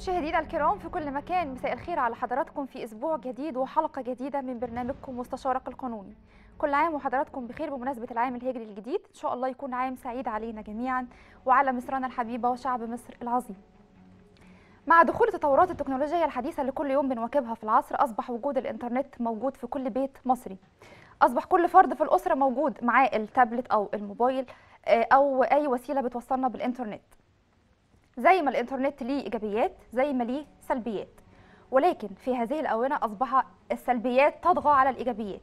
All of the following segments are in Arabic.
مشاهدينا الكرام في كل مكان مساء الخير على حضراتكم في اسبوع جديد وحلقه جديده من برنامجكم مستشارك القانوني كل عام وحضراتكم بخير بمناسبه العام الهجري الجديد ان شاء الله يكون عام سعيد علينا جميعا وعلى مصرنا الحبيبه وشعب مصر العظيم مع دخول التطورات التكنولوجيه الحديثه اللي كل يوم بنواكبها في العصر اصبح وجود الانترنت موجود في كل بيت مصري اصبح كل فرد في الاسره موجود معاه التابلت او الموبايل آه، او اي وسيله بتوصلنا بالانترنت زي ما الانترنت ليه ايجابيات زي ما ليه سلبيات ولكن في هذه الاونه اصبح السلبيات تطغى على الايجابيات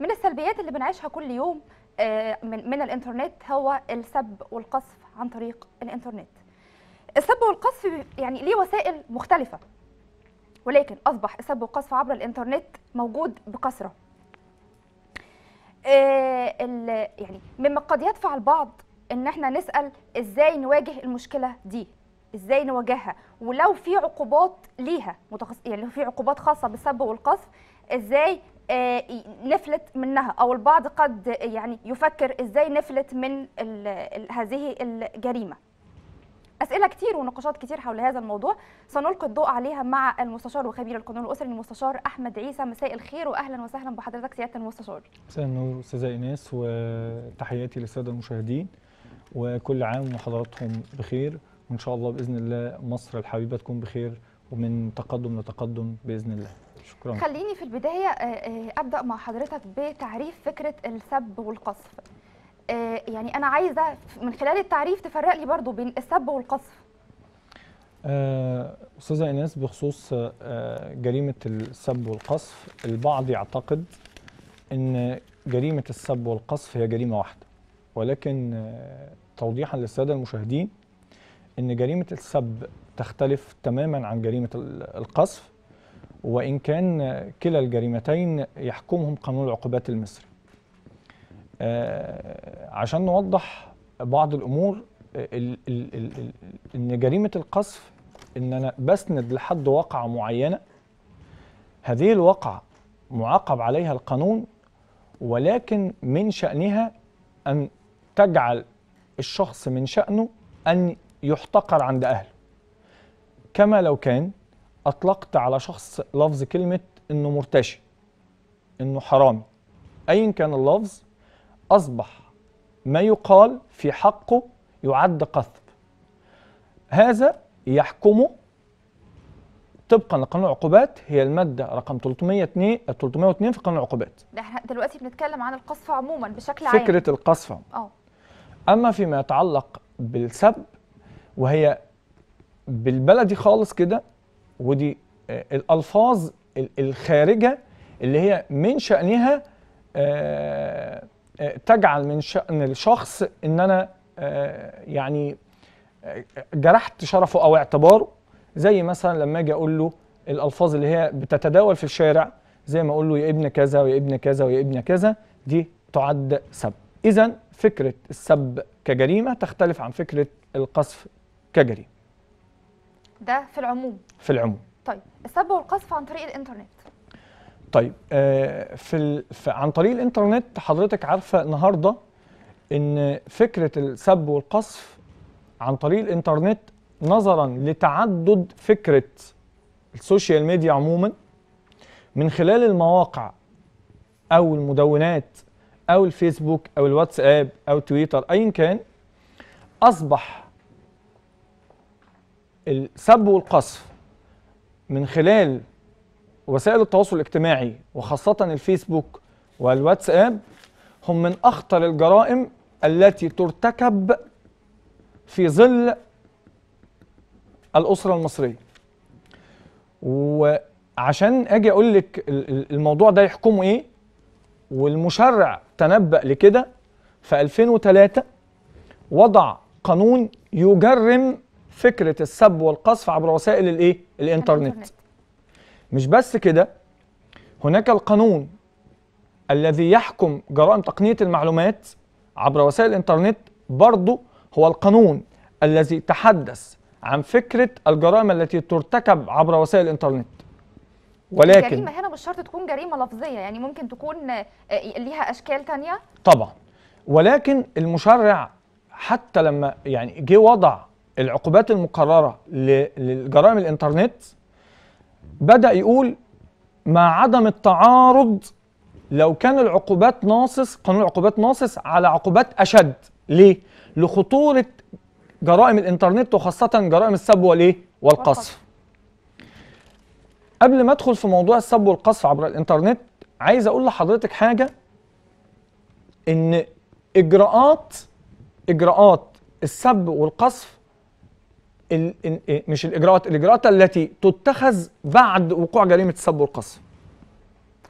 من السلبيات اللي بنعيشها كل يوم آه، من من الانترنت هو السب والقصف عن طريق الانترنت السب والقصف يعني ليه وسائل مختلفه ولكن اصبح السب والقصف عبر الانترنت موجود بكثره آه، يعني مما قد يدفع البعض ان احنا نسال ازاي نواجه المشكله دي ازاي نواجهها ولو في عقوبات ليها متخص... يعني لو في عقوبات خاصه بالسب والقذف ازاي آه، نفلت منها او البعض قد يعني يفكر ازاي نفلت من ال... هذه الجريمه اسئله كتير ونقاشات كتير حول هذا الموضوع سنلقي الضوء عليها مع المستشار وخبير القانون الاسري المستشار احمد عيسى مساء الخير واهلا وسهلا بحضرتك سياده المستشار مساء النور استاذه ايناس وتحياتي للساده المشاهدين وكل عام وحضراتكم بخير وان شاء الله باذن الله مصر الحبيبه تكون بخير ومن تقدم لتقدم باذن الله شكرا خليني في البدايه آه، آه، ابدا مع حضرتك بتعريف فكره السب والقصف آه، يعني انا عايزه من خلال التعريف تفرق لي برضو بين السب والقصف استاذه آه ايناس بخصوص آه جريمه السب والقصف البعض يعتقد ان جريمه السب والقصف هي جريمه واحده ولكن آه توضيحا للساده المشاهدين ان جريمه السب تختلف تماما عن جريمه القذف وان كان كلا الجريمتين يحكمهم قانون العقوبات المصري آه، عشان نوضح بعض الامور آه، ان جريمه القذف ان انا بسند لحد واقعه معينه هذه الواقعه معاقب عليها القانون ولكن من شانها ان تجعل الشخص من شانه ان يحتقر عند أهله كما لو كان أطلقت على شخص لفظ كلمة إنه مرتشي إنه حرامي أيا كان اللفظ أصبح ما يقال في حقه يعد قذف هذا يحكمه طبقا لقانون العقوبات هي الماده رقم 302 302 في قانون العقوبات ده احنا دلوقتي بنتكلم عن القصف عموما بشكل عام فكره القصف اه اما فيما يتعلق بالسب وهي بالبلدي خالص كده ودي الالفاظ الخارجه اللي هي من شانها آه، آه، تجعل من شان الشخص ان انا آه، يعني جرحت شرفه او اعتباره زي مثلا لما اجي اقول له الالفاظ اللي هي بتتداول في الشارع زي ما اقول له يا ابن كذا ويا ابن كذا ويا ابن كذا دي تعد سب اذا فكره السب كجريمه تختلف عن فكره القذف كجري ده في العموم في العموم طيب السب والقصف عن طريق الانترنت طيب آه في, في عن طريق الانترنت حضرتك عارفه النهارده ان فكره السب والقصف عن طريق الانترنت نظرا لتعدد فكره السوشيال ميديا عموما من خلال المواقع او المدونات او الفيسبوك او الواتساب او تويتر ايا كان اصبح السب والقصف من خلال وسائل التواصل الاجتماعي وخاصة الفيسبوك والواتساب هم من أخطر الجرائم التي ترتكب في ظل الأسرة المصرية وعشان أجي أقول لك الموضوع ده يحكمه إيه والمشرع تنبأ لكده في 2003 وضع قانون يجرم فكره السب والقذف عبر وسائل الايه الانترنت مش بس كده هناك القانون الذي يحكم جرائم تقنيه المعلومات عبر وسائل الانترنت برضه هو القانون الذي تحدث عن فكره الجرائم التي ترتكب عبر وسائل الانترنت ولكن الجريمه هنا مش شرط تكون جريمه لفظيه يعني ممكن تكون آه، آه، ليها اشكال ثانيه؟ طبعا ولكن المشرع حتى لما يعني جه وضع العقوبات المقررة لجرائم الإنترنت بدأ يقول مع عدم التعارض لو كان العقوبات ناصص قانون العقوبات ناصص على عقوبات أشد ليه؟ لخطورة جرائم الإنترنت وخاصة جرائم السب والإيه؟ والقصف قبل ما أدخل في موضوع السب والقصف عبر الإنترنت عايز أقول لحضرتك حاجة إن إجراءات إجراءات السب والقصف ال ال مش الاجراءات الاجراءات التي تتخذ بعد وقوع جريمه السب والقصف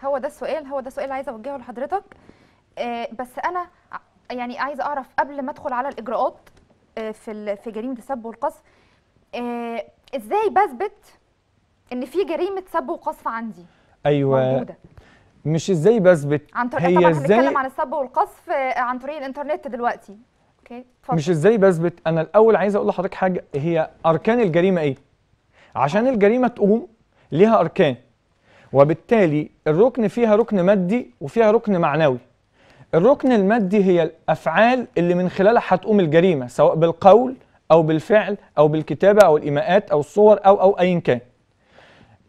هو ده السؤال هو ده السؤال اللي عايزه اوجهه لحضرتك آه بس انا يعني عايزه اعرف قبل ما ادخل على الاجراءات آه في في جريمه السب والقصف آه ازاي بثبت ان في جريمه سب وقصف عندي ايوه موجوده مش ازاي بثبت عن طريق هي طبعا ازاي هنتكلم عن السب والقصف آه، عن طريق الانترنت دلوقتي اوكي مش ازاي بثبت انا الاول عايز اقول لحضرتك حاجه هي اركان الجريمه ايه عشان الجريمه تقوم ليها اركان وبالتالي الركن فيها ركن مادي وفيها ركن معنوي الركن المادي هي الافعال اللي من خلالها هتقوم الجريمه سواء بالقول او بالفعل او بالكتابه او الايماءات او الصور او او ايا كان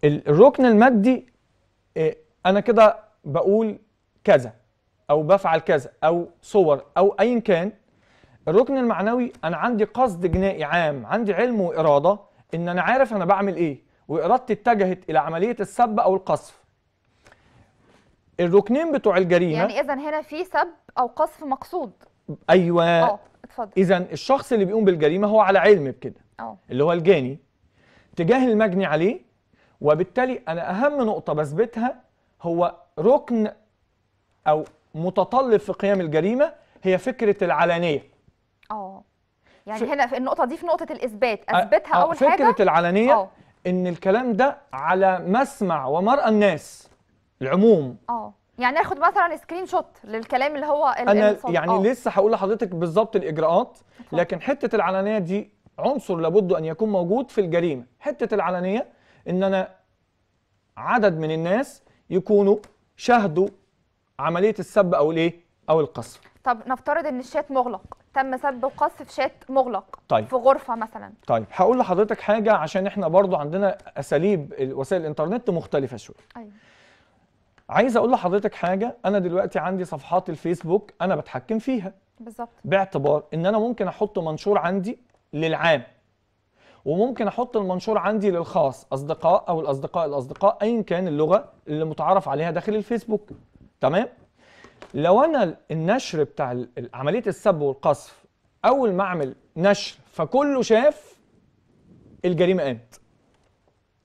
الركن المادي آه، انا كده بقول كذا او بفعل كذا او صور او ايا كان الركن المعنوي انا عندي قصد جنائي عام عندي علم واراده ان انا عارف انا بعمل ايه وارادتي اتجهت الى عمليه السب او القصف الركنين بتوع الجريمه يعني اذا هنا في سب او قصف مقصود ايوه اه اتفضل اذا الشخص اللي بيقوم بالجريمه هو على علم بكده اه اللي هو الجاني تجاه المجني عليه وبالتالي انا اهم نقطه بثبتها هو ركن او متطلب في قيام الجريمه هي فكره العلانيه يعني هنا في النقطه دي في نقطه الاثبات اثبتها اول فكرة حاجه فكره العلنيه أوه. ان الكلام ده على مسمع ومرأى الناس العموم اه يعني اخد مثلا سكرين شوت للكلام اللي هو انا يعني أوه. لسه هقول لحضرتك بالظبط الاجراءات لكن حته العلنيه دي عنصر لابد ان يكون موجود في الجريمه حته العلنيه ان انا عدد من الناس يكونوا شاهدوا عمليه السب او الايه او القصف طب نفترض ان الشات مغلق تم سب وقصف في شات مغلق طيب. في غرفه مثلا طيب هقول لحضرتك حاجه عشان احنا برضو عندنا اساليب وسائل الانترنت مختلفه شويه ايوه عايز اقول لحضرتك حاجه انا دلوقتي عندي صفحات الفيسبوك انا بتحكم فيها بالظبط باعتبار ان انا ممكن احط منشور عندي للعام وممكن احط المنشور عندي للخاص اصدقاء او الاصدقاء الاصدقاء ايا كان اللغه اللي متعارف عليها داخل الفيسبوك تمام لو انا النشر بتاع عمليه السب والقصف اول ما اعمل نشر فكله شاف الجريمه قامت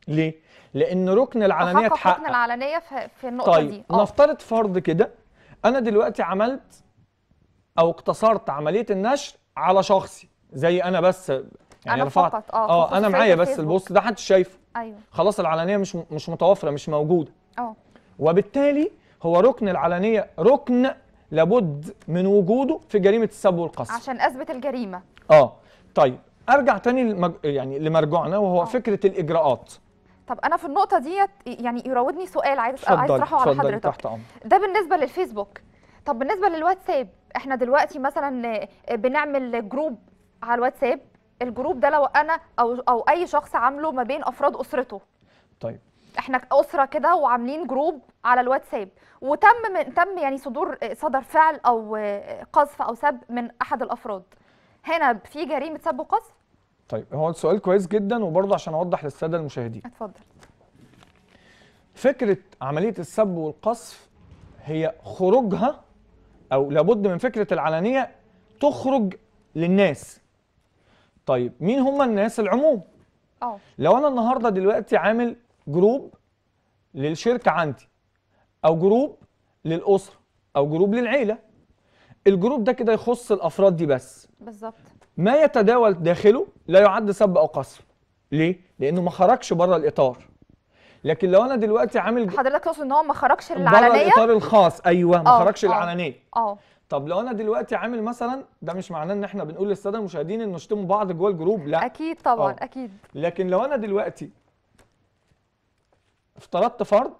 ليه لان ركن العلنيه اتحقق ركن العلنيه في النقطه طيب دي طيب نفترض فرض كده انا دلوقتي عملت او اقتصرت عمليه النشر على شخصي زي انا بس يعني أنا رفعت فقط. اه, آه انا معايا بس البوست ده حد شايفه ايوه خلاص العلنيه مش مش متوفره مش موجوده اه وبالتالي هو ركن العلنيه ركن لابد من وجوده في جريمه السب والقصف عشان اثبت الجريمه اه طيب ارجع تاني لمج... يعني لمرجعنا وهو أوه. فكره الاجراءات طب انا في النقطه ديت يعني يراودني سؤال عايز عايز اطرحه على حضرتك تحت أمر. ده بالنسبه للفيسبوك طب بالنسبه للواتساب احنا دلوقتي مثلا آه، بنعمل جروب على الواتساب الجروب ده لو انا او او اي شخص عامله ما بين افراد اسرته طيب احنا اسره كده وعاملين جروب على الواتساب وتم من تم يعني صدور آه، صدر فعل او آه، قذف او سب من احد الافراد هنا في جريمه سب وقذف طيب هو السؤال كويس جدا وبرضه عشان اوضح للساده المشاهدين اتفضل فكره عمليه السب والقذف هي خروجها او لابد من فكره العلانيه تخرج للناس طيب مين هم الناس العموم أوه. لو انا النهارده دلوقتي عامل جروب للشركه عندي او جروب للاسره او جروب للعيله الجروب ده كده يخص الافراد دي بس بالظبط ما يتداول داخله لا يعد سب او قصف ليه لانه ما خرجش بره الاطار لكن لو انا دلوقتي عامل حضرتك تقصد ان هو ما خرجش للعلنيه بره الاطار الخاص ايوه ما آه، خرجش آه، للعلنيه اه طب لو انا دلوقتي عامل مثلا ده مش معناه ان احنا بنقول للساده المشاهدين ان نشتموا بعض جوه الجروب لا اكيد طبعا أوه. اكيد لكن لو انا دلوقتي افترضت فرض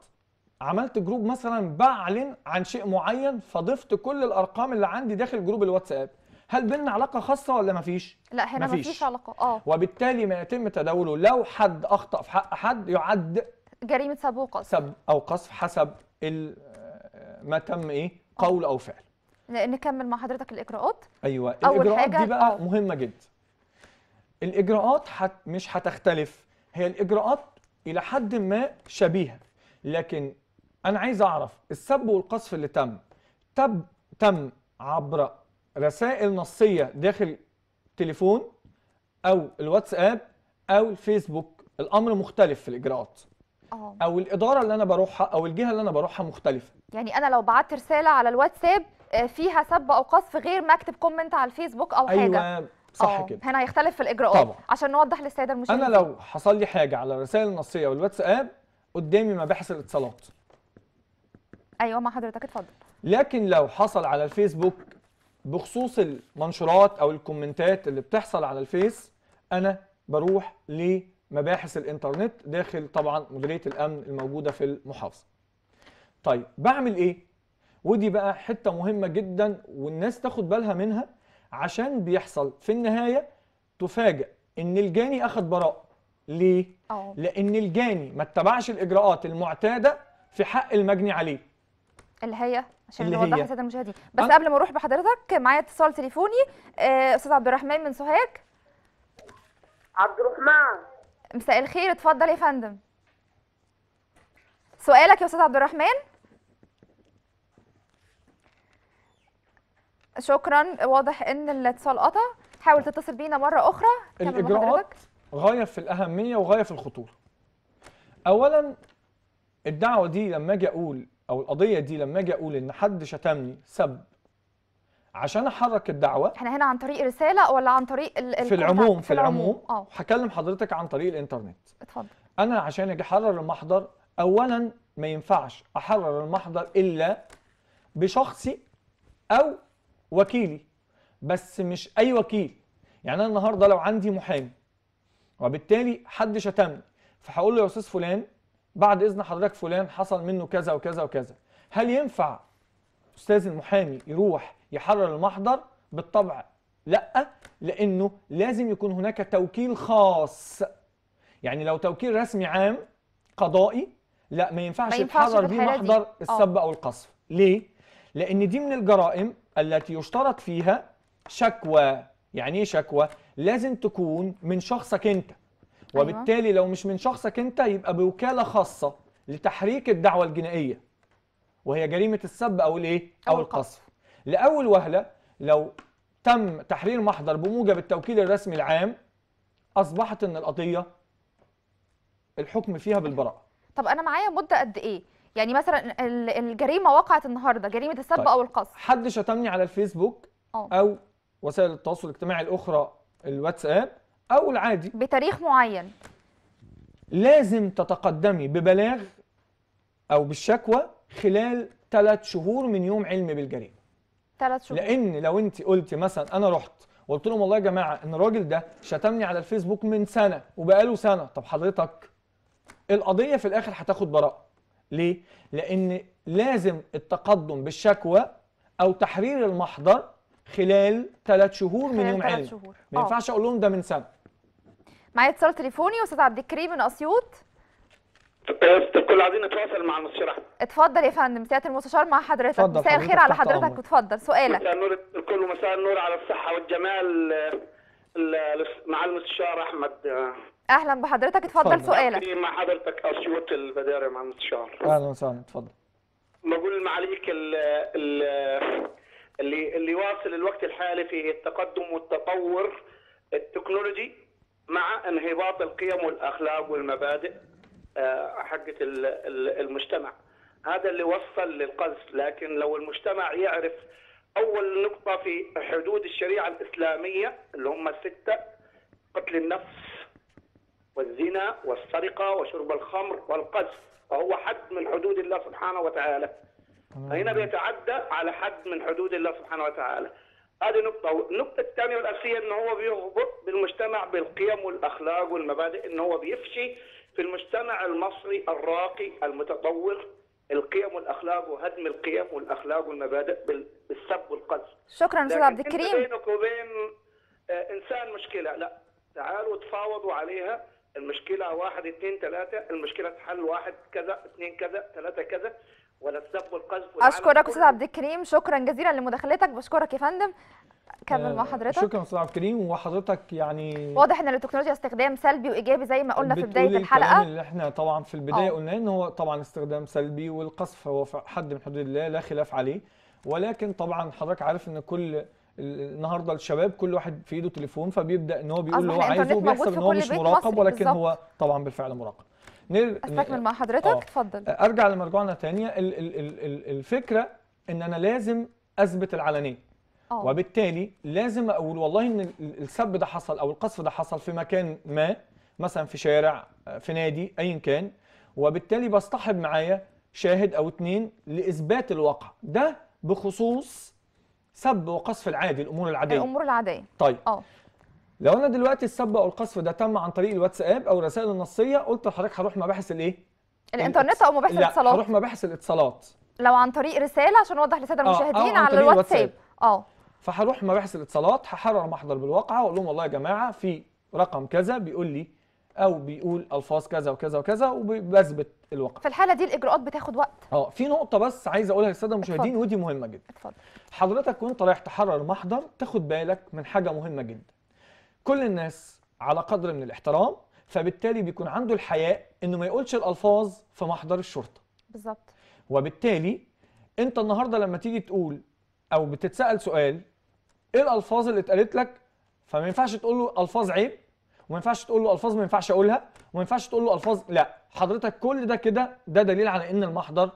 عملت جروب مثلا بعلن عن شيء معين فضفت كل الارقام اللي عندي داخل جروب الواتساب هل بيننا علاقه خاصه ولا مفيش لا هنا مفيش, مفيش علاقه اه وبالتالي ما يتم تداوله لو حد اخطا في حق حد يعد جريمه سب وقصف سب او قصف حسب آه، ما تم ايه قول او فعل نكمل مع حضرتك الاجراءات ايوه أول الاجراءات حاجة... دي بقى مهمه جدا الاجراءات حت مش هتختلف هي الاجراءات الى حد ما شبيهه لكن انا عايز اعرف السب والقذف اللي تم تب تم عبر رسائل نصيه داخل تليفون او الواتساب او الفيسبوك الامر مختلف في الاجراءات أوه. او الاداره اللي انا بروحها او الجهه اللي انا بروحها مختلفه يعني انا لو بعت رساله على الواتساب آه، فيها سب او قذف غير ما اكتب كومنت على الفيسبوك او أيوة. حاجه صح آه، كده هنا هيختلف في الاجراءات طبعا. عشان نوضح للساده المشاهدين انا لو حصل لي حاجه على الرسائل النصيه والواتساب قدامي مباحث الاتصالات ايوه مع حضرتك اتفضل لكن لو حصل على الفيسبوك بخصوص المنشورات او الكومنتات اللي بتحصل على الفيس انا بروح لمباحث الانترنت داخل طبعا مديريه الامن الموجوده في المحافظه طيب بعمل ايه ودي بقى حته مهمه جدا والناس تاخد بالها منها عشان بيحصل في النهايه تفاجئ ان الجاني اخذ براءه ليه أوه. لان الجاني ما اتبعش الاجراءات المعتاده في حق المجني عليه اللي هي عشان نوضح للساده المشاهدين بس أه؟ قبل ما اروح بحضرتك معايا اتصال تليفوني آه، استاذ عبد الرحمن من سوهاج عبد الرحمن مساء الخير اتفضل يا فندم سؤالك يا استاذ عبد الرحمن شكرا واضح ان الاتصال قطع حاول تتصل بينا مره اخرى الاجراءات غايه في الاهميه وغايه في الخطوره اولا الدعوه دي لما اجي اقول او القضيه دي لما اجي اقول ان حد شتمني سب عشان احرك الدعوه احنا هنا عن طريق رساله ولا عن طريق ال في العموم في العموم آه. هكلم حضرتك عن طريق الانترنت اتفضل انا عشان اجي احرر المحضر اولا ما ينفعش احرر المحضر الا بشخصي او وكيلي بس مش اي وكيل يعني انا النهارده لو عندي محامي وبالتالي حد شتمني فهقول له يا استاذ فلان بعد اذن حضرتك فلان حصل منه كذا وكذا وكذا هل ينفع استاذ المحامي يروح يحرر المحضر بالطبع لا لانه لازم يكون هناك توكيل خاص يعني لو توكيل رسمي عام قضائي لا ما ينفعش يتحرر بيه محضر السب آه. او القصف ليه لان دي من الجرائم التي يشترط فيها شكوى يعني ايه شكوى لازم تكون من شخصك انت أيوة. وبالتالي لو مش من شخصك انت يبقى بوكاله خاصه لتحريك الدعوه الجنائيه وهي جريمه السب او الايه او القصف لاول وهله لو تم تحرير محضر بموجب التوكيل الرسمي العام اصبحت ان القضيه الحكم فيها بالبراءه طب انا معايا مده قد ايه يعني مثلا الجريمه وقعت النهارده جريمه السب طيب. او القصف حد شتمني على الفيسبوك أوه. او وسائل التواصل الاجتماعي الاخرى الواتساب او العادي بتاريخ معين لازم تتقدمي ببلاغ او بالشكوى خلال ثلاث شهور من يوم علمي بالجريمه ثلاث شهور لان لو انت قلتي مثلا انا رحت وقلت لهم والله يا جماعه ان الراجل ده شتمني على الفيسبوك من سنه وبقاله سنه طب حضرتك القضيه في الاخر هتاخد براءه ليه؟ لأن لازم التقدم بالشكوى أو تحرير المحضر خلال ثلاث شهور خلال من يوم علم شهور. ما آه. ينفعش أقول لهم ده من سنة معايا اتصال تليفوني أستاذ عبد الكريم من أسيوط كل عايزين نتواصل مع المستشار اتفضل يا فندم سياده المستشار مع حضرتك مساء الخير على حضرتك وتفضل سؤالك مساء النور الكل ومساء النور على الصحه والجمال مع المستشار احمد اهلا بحضرتك اتفضل سؤالك مع حضرتك اسيوط البداري مع المستشار اهلا وسهلا اتفضل بقول معاليك اللي اللي واصل الوقت الحالي في التقدم والتطور التكنولوجي مع انهباط القيم والاخلاق والمبادئ آه، حقه المجتمع هذا اللي وصل للقذف لكن لو المجتمع يعرف اول نقطه في حدود الشريعه الاسلاميه اللي هم السته قتل النفس والزنا والسرقة وشرب الخمر والقذف فهو حد من حدود الله سبحانه وتعالى فهنا بيتعدى على حد من حدود الله سبحانه وتعالى هذه نقطة النقطة الثانية والأساسية أنه هو بيهبط بالمجتمع بالقيم والأخلاق والمبادئ أنه هو بيفشي في المجتمع المصري الراقي المتطور القيم والاخلاق وهدم القيم والاخلاق والمبادئ بالسب والقذف شكرا استاذ عبد الكريم بينك وبين آه، انسان مشكله لا تعالوا تفاوضوا عليها المشكله واحد اثنين ثلاثه المشكله تحل واحد كذا اثنين كذا ثلاثه كذا ولا السب والقذف اشكرك استاذ عبد الكريم شكرا جزيلا لمداخلتك بشكرك يا فندم كمل مع حضرتك شكرا استاذ عبد الكريم وحضرتك يعني واضح ان التكنولوجيا استخدام سلبي وايجابي زي ما قلنا في بدايه الحلقه اللي احنا طبعا في البدايه آه. قلنا ان هو طبعا استخدام سلبي والقذف هو حد من حدود الله لا خلاف عليه ولكن طبعا حضرتك عارف ان كل النهارده الشباب كل واحد في ايده تليفون فبيبدا ان هو بيقول اللي هو عايزه وبيحصل ان هو مش مراقب ولكن بالزبط. هو طبعا بالفعل مراقب نل... استكمل مع حضرتك آه. اتفضل ارجع لمرجوعنا ثانيه ال... ال... ال... الفكره ان انا لازم اثبت العلنيه آه. أوه. وبالتالي لازم اقول والله ان السب ده حصل او القصف ده حصل في مكان ما مثلا في شارع آه، في نادي ايا كان وبالتالي بصطحب معايا شاهد او اتنين لاثبات الواقع ده بخصوص سب وقصف العادي الامور العاديه الامور العاديه طيب اه لو انا دلوقتي السب او القصف ده تم عن طريق الواتساب او الرسائل النصيه قلت لحضرتك هروح مباحث الايه الانترنت او مباحث الاتصالات لا هروح مباحث الاتصالات لو عن طريق رساله عشان اوضح للساده آه، آه، المشاهدين على الواتساب اه فهروح مباحث الاتصالات هحرر محضر بالواقعه واقول لهم والله يا جماعه في رقم كذا بيقول لي او بيقول الفاظ كذا وكذا وكذا وبثبت الواقع في الحاله دي الاجراءات بتاخد وقت اه في نقطه بس عايز اقولها للساده المشاهدين ودي مهمه جدا اتفضل حضرتك وانت رايح تحرر محضر تاخد بالك من حاجه مهمه جدا كل الناس على قدر من الاحترام فبالتالي بيكون عنده الحياء انه ما يقولش الالفاظ في محضر الشرطه بالظبط وبالتالي انت النهارده لما تيجي تقول او بتتسال سؤال ايه الالفاظ اللي اتقالت لك فما ينفعش تقول له الفاظ عيب وما ينفعش تقول له الفاظ ما ينفعش اقولها وما ينفعش تقول له الفاظ لا حضرتك كل ده كده ده دليل على ان المحضر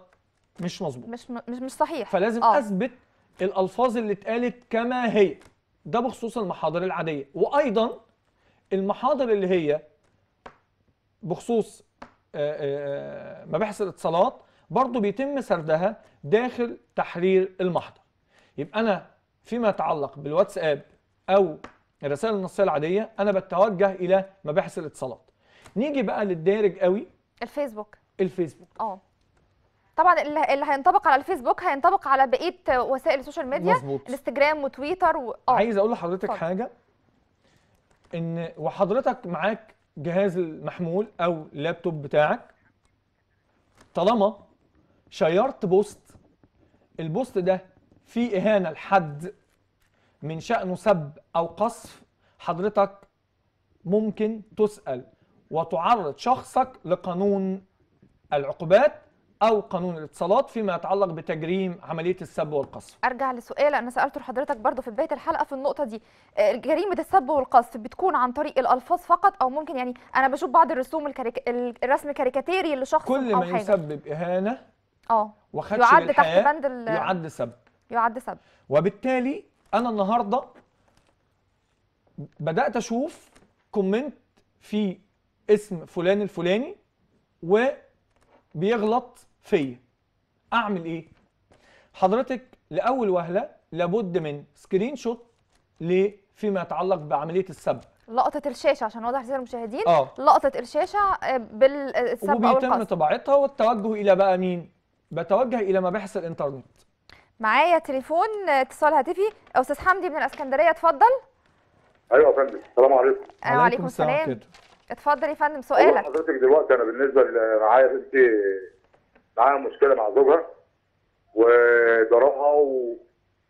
مش مظبوط مش م... مش مش صحيح فلازم آه. اثبت الالفاظ اللي اتقالت كما هي ده بخصوص المحاضر العاديه وايضا المحاضر اللي هي بخصوص آه، آه، آه، مباحث الاتصالات برضو بيتم سردها داخل تحرير المحضر يبقى انا فيما يتعلق بالواتساب او الرسائل النصيه العاديه انا بتوجه الى مباحث الاتصالات نيجي بقى للدارج قوي الفيسبوك الفيسبوك اه طبعا اللي هينطبق على الفيسبوك هينطبق على بقيه وسائل السوشيال ميديا مظبوط انستجرام وتويتر و... آه. عايز اقول لحضرتك طبعا. حاجه ان وحضرتك معاك جهاز المحمول او اللابتوب بتاعك طالما شيرت بوست البوست ده فيه اهانه لحد من شأنه سب أو قصف حضرتك ممكن تسأل وتعرض شخصك لقانون العقوبات أو قانون الاتصالات فيما يتعلق بتجريم عملية السب والقصف أرجع لسؤال أنا سألته لحضرتك برضو في بداية الحلقة في النقطة دي آه، جريمة السب والقصف بتكون عن طريق الألفاظ فقط أو ممكن يعني أنا بشوف بعض الرسوم الكاريك... الرسم كاريكاتيري لشخص كل ما يسبب إهانة اه وخدش يعد تحت بند ال... يعد سب يعد سب وبالتالي انا النهارده بدات اشوف كومنت في اسم فلان الفلاني وبيغلط فيا اعمل ايه حضرتك لاول وهله لابد من سكرين شوت فيما يتعلق بعمليه السب لقطه الشاشه عشان واضح للساده المشاهدين آه. لقطه الشاشه آه، بالسب او القصد وبيتم طباعتها والتوجه الى بقى مين بتوجه الى مباحث الانترنت معايا تليفون اتصال هاتفي استاذ حمدي من الاسكندريه اتفضل ايوه يا فندم السلام عليكم وعليكم السلام اتفضل يا فندم سؤالك حضرتك دلوقتي انا بالنسبه معايا بنتي معاها مشكله مع زوجها وضربها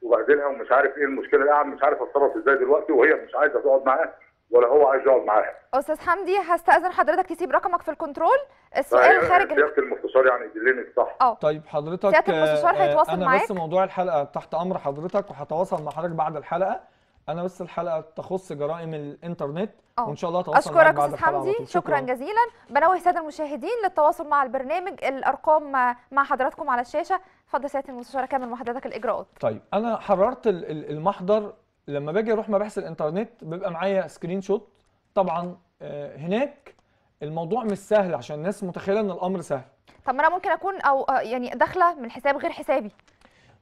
وبهدلها ومش عارف ايه المشكله دي مش عارف اتصرف ازاي دلوقتي وهي مش عايزه تقعد معاه ولا هو عايز يقعد معاها استاذ حمدي هستاذن حضرتك تسيب رقمك في الكنترول السؤال طيب، خارج سياده المستشار يعني يدلني الصح اه طيب حضرتك سياده المستشار آه، آه، هيتواصل معاك انا بس موضوع الحلقه تحت امر حضرتك وهتواصل مع حضرتك بعد الحلقه انا بس الحلقه تخص جرائم الانترنت أوه. وان شاء الله تواصل اشكرك استاذ حمدي شكرا, شكرا جزيلا بنوه الساده المشاهدين للتواصل مع البرنامج الارقام مع حضراتكم على الشاشه اتفضل سياده المستشار كامل محضرتك الاجراءات طيب انا حررت المحضر لما باجي اروح مباحث الانترنت بيبقى معايا سكرين شوت طبعا آه، هناك الموضوع مش سهل عشان الناس متخيله ان الامر سهل طب ما انا ممكن اكون او آه، يعني داخله من حساب غير حسابي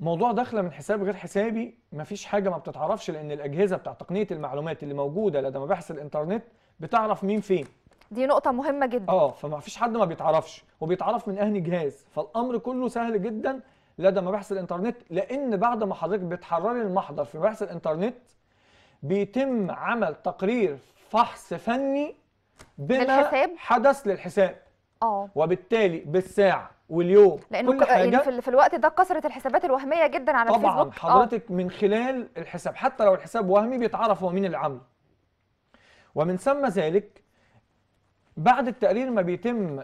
موضوع داخله من حساب غير حسابي مفيش حاجه ما بتتعرفش لان الاجهزه بتاع تقنيه المعلومات اللي موجوده لدى مباحث الانترنت بتعرف مين فين دي نقطه مهمه جدا اه فما فيش حد ما بيتعرفش وبيتعرف من اهني جهاز فالامر كله سهل جدا لدى مباحث الانترنت لان بعد ما حضرتك بتحرري المحضر في مباحث الانترنت بيتم عمل تقرير فحص فني بما بالحساب. حدث للحساب اه وبالتالي بالساعه واليوم لأنه كل يعني حاجه في, في الوقت ده كثرت الحسابات الوهميه جدا على طبعا الفيسبوك طبعا آه. حضرتك أوه. من خلال الحساب حتى لو الحساب وهمي بيتعرف هو مين اللي ومن ثم ذلك بعد التقرير ما بيتم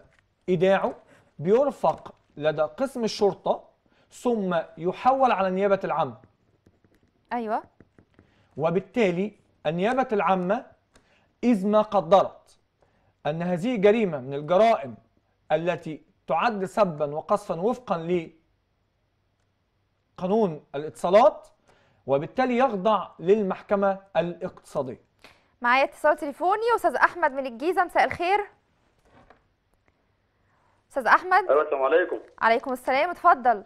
ايداعه بيرفق لدى قسم الشرطه ثم يحول على نيابة العامة أيوة وبالتالي النيابة العامة إذ ما قدرت أن هذه جريمة من الجرائم التي تعد سبا وقصفا وفقا لقانون الاتصالات وبالتالي يخضع للمحكمة الاقتصادية معايا اتصال تليفوني أستاذ أحمد من الجيزة مساء الخير أستاذ أحمد السلام عليكم عليكم السلام اتفضل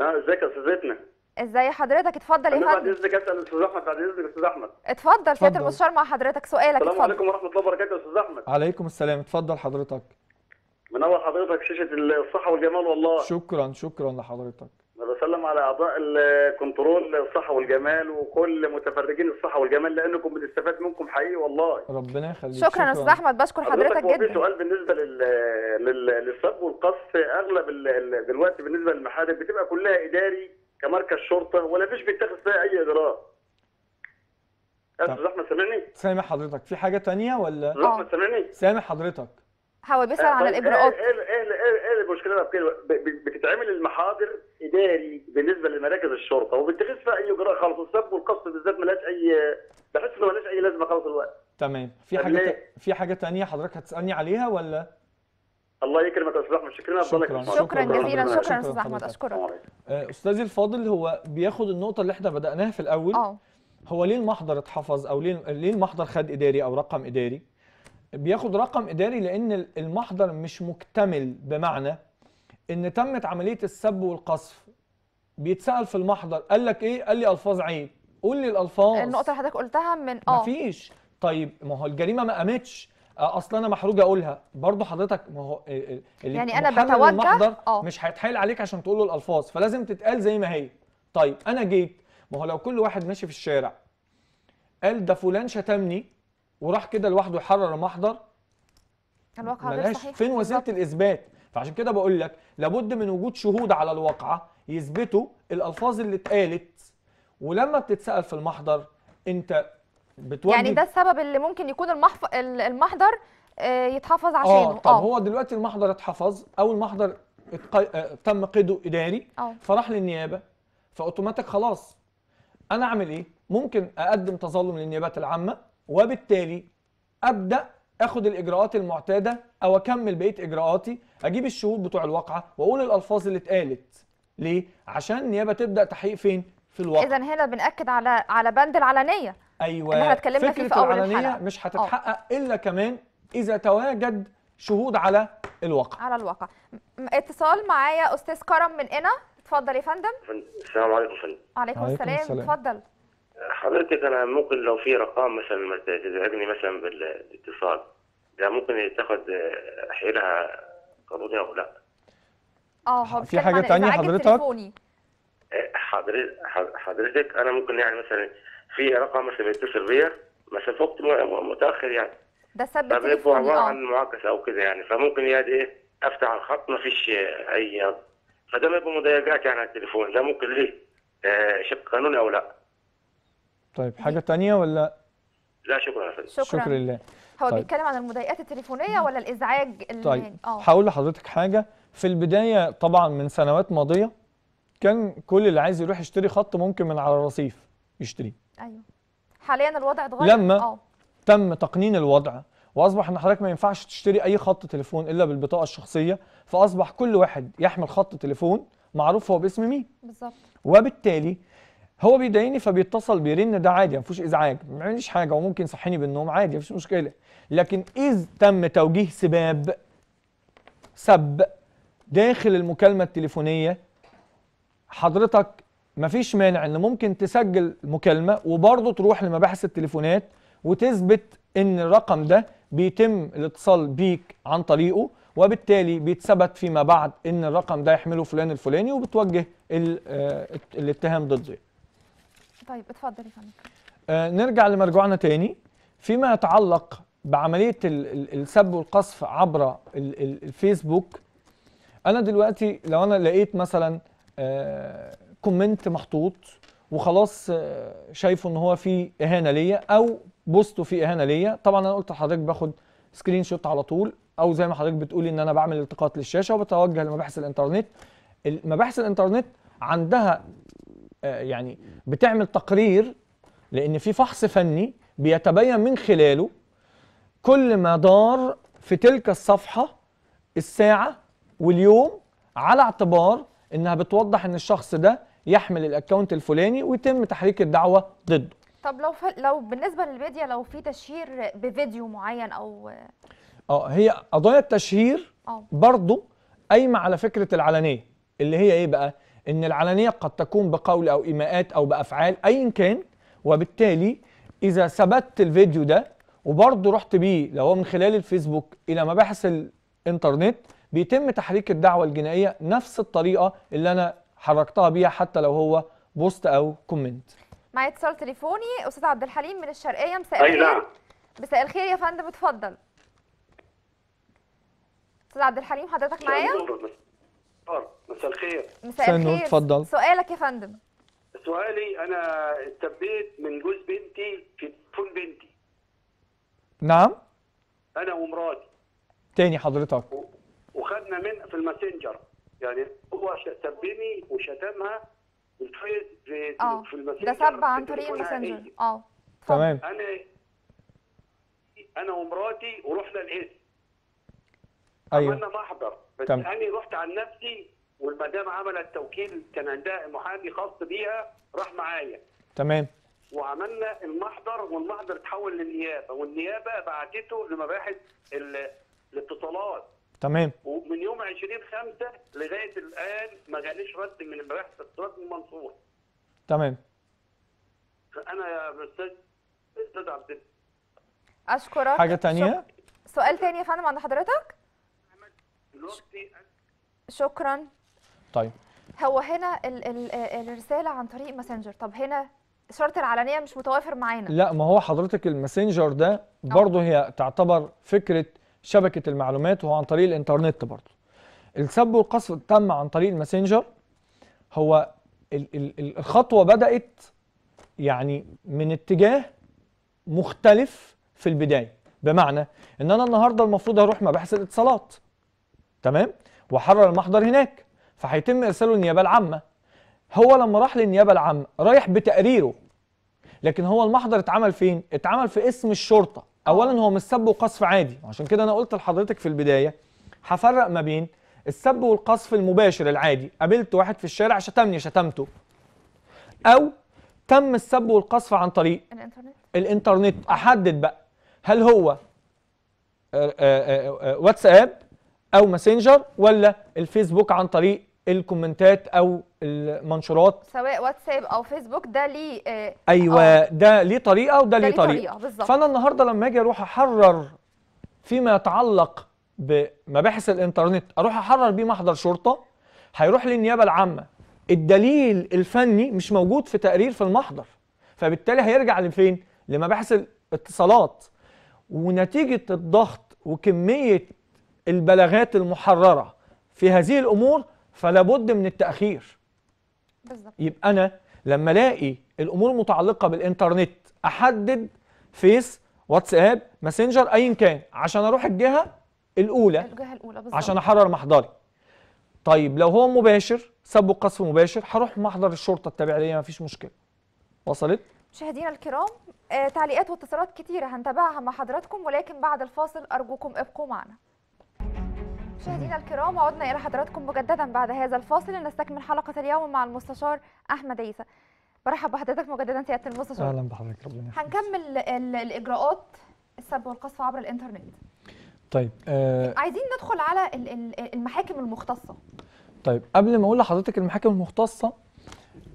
اه ازيك يا استاذتنا ازاي حضرتك اتفضل يا ايه بعد اذنك اسال الاستاذ احمد بعد اذنك استاذ احمد اتفضل سياده المستشار مع حضرتك سؤالك اتفضل السلام عليكم ورحمه الله وبركاته يا استاذ احمد عليكم السلام اتفضل حضرتك منور حضرتك شاشه الصحه والجمال والله شكرا شكرا لحضرتك وسلم على اعضاء الكنترول الصحه والجمال وكل متفرجين الصحه والجمال لانكم بنستفاد منكم حقيقي والله ربنا يخليك شكرا, يا استاذ احمد بشكر حضرتك, جدا في سؤال بالنسبه لل... لل... والقصف اغلب دلوقتي بالنسبه للمحادث بتبقى كلها اداري كمركز شرطه ولا فيش بيتخذ فيها اي اجراء استاذ احمد سامعني سامع حضرتك في حاجه ثانيه ولا استاذ احمد سامعني سامع حضرتك هو بيسال آه، عن طيب، الاجراءات ايه ايه ايه, إيه المشكله طيب، بتتعمل المحاضر اداري بالنسبه لمراكز الشرطه وما فيها اي اجراء خالص والسب والقصف بالذات لهاش اي بحس انه لهاش اي لازمه خالص الوقت تمام في حاجه ت... في حاجه ثانيه حضرتك هتسالني عليها ولا الله يكرمك يا استاذ احمد شكرا لك شكرا جزيلا شكرا استاذ احمد اشكرك آه، استاذي الفاضل هو بياخد النقطه اللي احنا بداناها في الاول اه هو ليه المحضر اتحفظ او ليه ليه المحضر خد اداري او رقم اداري بياخد رقم اداري لان المحضر مش مكتمل بمعنى ان تمت عمليه السب والقصف بيتسال في المحضر قال لك ايه قال لي الفاظ عيب قول لي الالفاظ النقطه اللي حضرتك قلتها من اه مفيش طيب ما هو الجريمه ما قامتش آه، اصل انا محروج اقولها برضه حضرتك ما هو آه، آه، اللي يعني انا بتوجه اه مش هيتحايل عليك عشان تقول له الالفاظ فلازم تتقال زي ما هي طيب انا جيت ما هو لو كل واحد ماشي في الشارع قال ده فلان شتمني وراح كده لوحده يحرر المحضر الواقع غير صحيح فين وسيله الاثبات فعشان كده بقول لك لابد من وجود شهود على الواقعه يثبتوا الالفاظ اللي اتقالت ولما بتتسال في المحضر انت بتوجد يعني ده السبب اللي ممكن يكون المحف... المحضر آه، يتحفظ آه، عشانه اه طب أوه. هو دلوقتي المحضر اتحفظ او المحضر اتق... آه، تم قيده اداري أوه. فراح للنيابه فاوتوماتيك خلاص انا اعمل ايه ممكن اقدم تظلم للنيابات العامه وبالتالي ابدا اخد الاجراءات المعتاده او اكمل بقيه اجراءاتي اجيب الشهود بتوع الواقعه واقول الالفاظ اللي اتقالت ليه عشان النيابه تبدا تحقيق فين في الواقع اذا هنا بناكد على على بند العلنيه ايوه اللي احنا اتكلمنا فيه في اول العلنيه الحلقة. مش آه. هتتحقق أوه. الا كمان اذا تواجد شهود على الواقع على الواقع اتصال معايا استاذ كرم من هنا اتفضل يا فندم السلام عليكم فندم وعليكم السلام اتفضل حضرتك انا ممكن لو في ارقام مثلا تزعجني مثلا بالاتصال ده ممكن يتاخد حيلها قانوني او لا اه في حاجه تانية حضرتك إيه، حضرتك حضرتك انا ممكن يعني مثلا في رقم مثلا بيتصل بيا مثلا في وقت متاخر يعني ده سبب فبيبقوا عباره آه. عن معاكسه او كده يعني فممكن يعني ايه افتح الخط ما فيش اي فده يبقى مضايقات يعني على التليفون ده ممكن ليه آه شق قانوني او لا طيب حاجه تانية ولا لا شكرا شكرا, شكرا لله هو طيب. بيتكلم عن المضايقات التليفونيه ولا الازعاج اللي طيب آه. هقول لحضرتك حاجه في البدايه طبعا من سنوات ماضيه كان كل اللي عايز يروح يشتري خط ممكن من على الرصيف يشتريه ايوه حاليا الوضع اتغير لما أوه. تم تقنين الوضع واصبح ان حضرتك ما ينفعش تشتري اي خط تليفون الا بالبطاقه الشخصيه فاصبح كل واحد يحمل خط تليفون معروف هو باسم مين بالظبط وبالتالي هو بيضايقني فبيتصل بيرن ده عادي ما فيهوش ازعاج ما عنديش حاجه وممكن يصحيني بالنوم عادي مفيش مشكله لكن اذ تم توجيه سباب سب داخل المكالمه التليفونيه حضرتك مفيش مانع ان ممكن تسجل مكالمه وبرضه تروح لمباحث التليفونات وتثبت ان الرقم ده بيتم الاتصال بيك عن طريقه وبالتالي بيتثبت فيما بعد ان الرقم ده يحمله فلان الفلاني وبتوجه آه، الاتهام ضده طيب اتفضل يا فندم آه نرجع لمرجوعنا تاني فيما يتعلق بعمليه السب والقصف عبر الفيسبوك انا دلوقتي لو انا لقيت مثلا آه كومنت محطوط وخلاص آه، شايفه ان هو فيه اهانه ليا او بوسته فيه اهانه ليا طبعا انا قلت لحضرتك باخد سكرين شوت على طول او زي ما حضرتك بتقولي ان انا بعمل التقاط للشاشه وبتوجه لمباحث الانترنت مباحث الانترنت عندها آه، يعني بتعمل تقرير لان في فحص فني بيتبين من خلاله كل ما دار في تلك الصفحه الساعه واليوم على اعتبار انها بتوضح ان الشخص ده يحمل الاكونت الفلاني ويتم تحريك الدعوه ضده طب لو ف... لو بالنسبه للميديا لو في تشهير بفيديو معين او اه هي قضايا التشهير آه. برضه قايمه على فكره العلنيه اللي هي ايه بقى؟ ان العلنيه قد تكون بقول او ايماءات او بافعال ايا كان وبالتالي اذا ثبت الفيديو ده وبرضه رحت بيه لو هو من خلال الفيسبوك الى مباحث الانترنت بيتم تحريك الدعوه الجنائيه نفس الطريقه اللي انا حركتها بيها حتى لو هو بوست او كومنت معايا اتصال تليفوني استاذ عبد الحليم من الشرقيه مساء الخير نعم. مساء الخير يا فندم اتفضل استاذ عبد الحليم حضرتك معايا مساء الخير مساء الخير اتفضل سؤالك يا فندم سؤالي انا اتثبت من جوز بنتي في تليفون بنتي نعم انا ومراتي تاني حضرتك وخدنا من في الماسنجر يعني هو سبني وشتمها الفيس في آه. في الماسنجر ده سب عن طريق الماسنجر اه تمام انا انا ومراتي ورحنا القسم ايوه عملنا محضر بس تم. انا رحت عن نفسي والمدام عملت توكيل كان عندها محامي خاص بيها راح معايا تمام وعملنا المحضر والمحضر اتحول للنيابه والنيابه بعتته لمباحث الاتصالات تمام ومن يوم 20 5 لغايه الان ما جاليش رد من مباحث الاتصالات من منصور تمام انا يا استاذ استاذ عبد اشكرك حاجه ثانيه سؤال ثاني يا فندم عند حضرتك شكرا طيب هو هنا الـ الـ الرساله عن طريق ماسنجر طب هنا شرط العلنيه مش متوافر معانا لا ما هو حضرتك الماسنجر ده برضه هي تعتبر فكره شبكه المعلومات وهو عن طريق الانترنت برضه السب والقصف تم عن طريق الماسنجر هو الـ الـ الخطوه بدات يعني من اتجاه مختلف في البدايه بمعنى ان انا النهارده المفروض هروح مباحث الاتصالات تمام وحرر المحضر هناك فهيتم ارساله للنيابه العامه هو لما راح للنيابه العامه رايح بتقريره لكن هو المحضر اتعمل فين اتعمل في اسم الشرطه اولا هو مش سب وقصف عادي عشان كده انا قلت لحضرتك في البدايه هفرق ما بين السب والقصف المباشر العادي قابلت واحد في الشارع شتمني شتمته او تم السب والقصف عن طريق الانترنت الانترنت احدد بقى هل هو آه، آه، آه، واتساب او ماسنجر ولا الفيسبوك عن طريق الكومنتات او المنشورات سواء واتساب او فيسبوك ده ليه آه ايوه آه. ده ليه طريقه وده ليه طريقه, طريقة بالظبط فانا النهارده لما اجي اروح احرر فيما يتعلق بمباحث الانترنت اروح احرر بيه محضر شرطه هيروح للنيابه العامه الدليل الفني مش موجود في تقرير في المحضر فبالتالي هيرجع لفين لمباحث الاتصالات ونتيجه الضغط وكميه البلاغات المحررة في هذه الأمور فلا بد من التأخير بالظبط يبقى أنا لما ألاقي الأمور المتعلقة بالإنترنت أحدد فيس واتساب ماسنجر أيا كان عشان أروح الجهة الأولى الجهة الأولى بالظبط عشان أحرر محضري طيب لو هو مباشر سب وقذف مباشر هروح محضر الشرطة التابعة ليا مفيش مشكلة وصلت؟ مشاهدينا الكرام آه، تعليقات واتصالات كتيرة هنتابعها مع حضراتكم ولكن بعد الفاصل أرجوكم ابقوا معنا مشاهدينا الكرام عدنا الى حضراتكم مجددا بعد هذا الفاصل لنستكمل حلقه اليوم مع المستشار احمد عيسى برحب بحضرتك مجددا سياده المستشار اهلا بحضرتك ربنا هنكمل الاجراءات السب والقصف عبر الانترنت طيب آه عايزين ندخل على المحاكم المختصه طيب قبل ما اقول لحضرتك المحاكم المختصه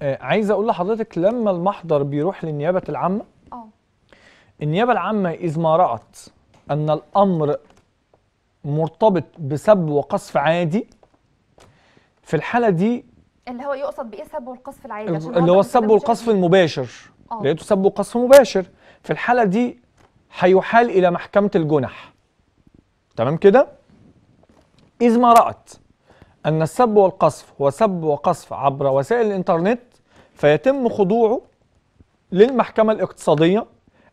آه عايز اقول لحضرتك لما المحضر بيروح للنيابه العامه اه النيابه العامه اذ ما رات ان الامر مرتبط بسب وقصف عادي في الحاله دي اللي هو يقصد بايه سب والقصف العادي اللي هو السب والقصف المباشر أوه. لقيته سب وقصف مباشر في الحاله دي هيحال الى محكمه الجنح تمام كده اذ ما رات ان السب والقصف هو سب وقصف عبر وسائل الانترنت فيتم خضوعه للمحكمه الاقتصاديه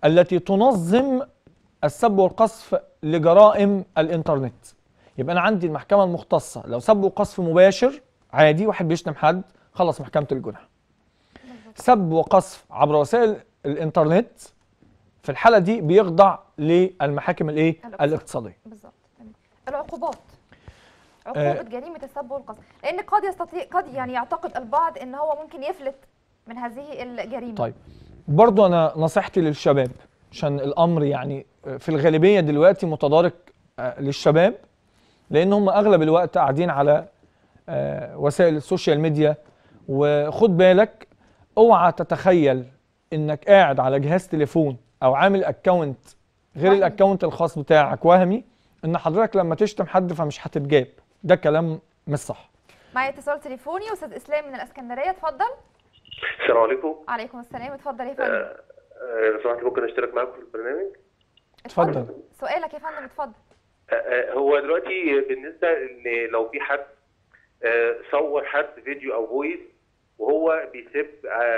التي تنظم السب والقصف لجرائم الانترنت يبقى انا عندي المحكمه المختصه لو سب وقصف مباشر عادي واحد بيشتم حد خلص محكمه الجنح سب وقصف عبر وسائل الانترنت في الحاله دي بيخضع للمحاكم الايه الاقتصاديه بالظبط العقوبات آه. عقوبه جريمه السب والقصف لان قد يستطيع قد يعني يعتقد البعض ان هو ممكن يفلت من هذه الجريمه طيب برضه انا نصيحتي للشباب عشان الامر يعني في الغالبيه دلوقتي متدارك آه، للشباب لان هم اغلب الوقت قاعدين على آه، وسائل السوشيال ميديا وخد بالك اوعى تتخيل انك قاعد على جهاز تليفون او عامل اكونت غير الاكونت الخاص بتاعك وهمي ان حضرتك لما تشتم حد فمش هتتجاب ده كلام مش صح معايا اتصال تليفوني استاذ اسلام من الاسكندريه اتفضل السلام عليكم وعليكم السلام اتفضل يا فندم آه، لو آه، سمحت ممكن اشترك معاكم في البرنامج؟ اتفضل سؤالك يا فندم اتفضل آه، آه، هو دلوقتي بالنسبه ان لو في حد صور حد فيديو او فويس وهو بيسب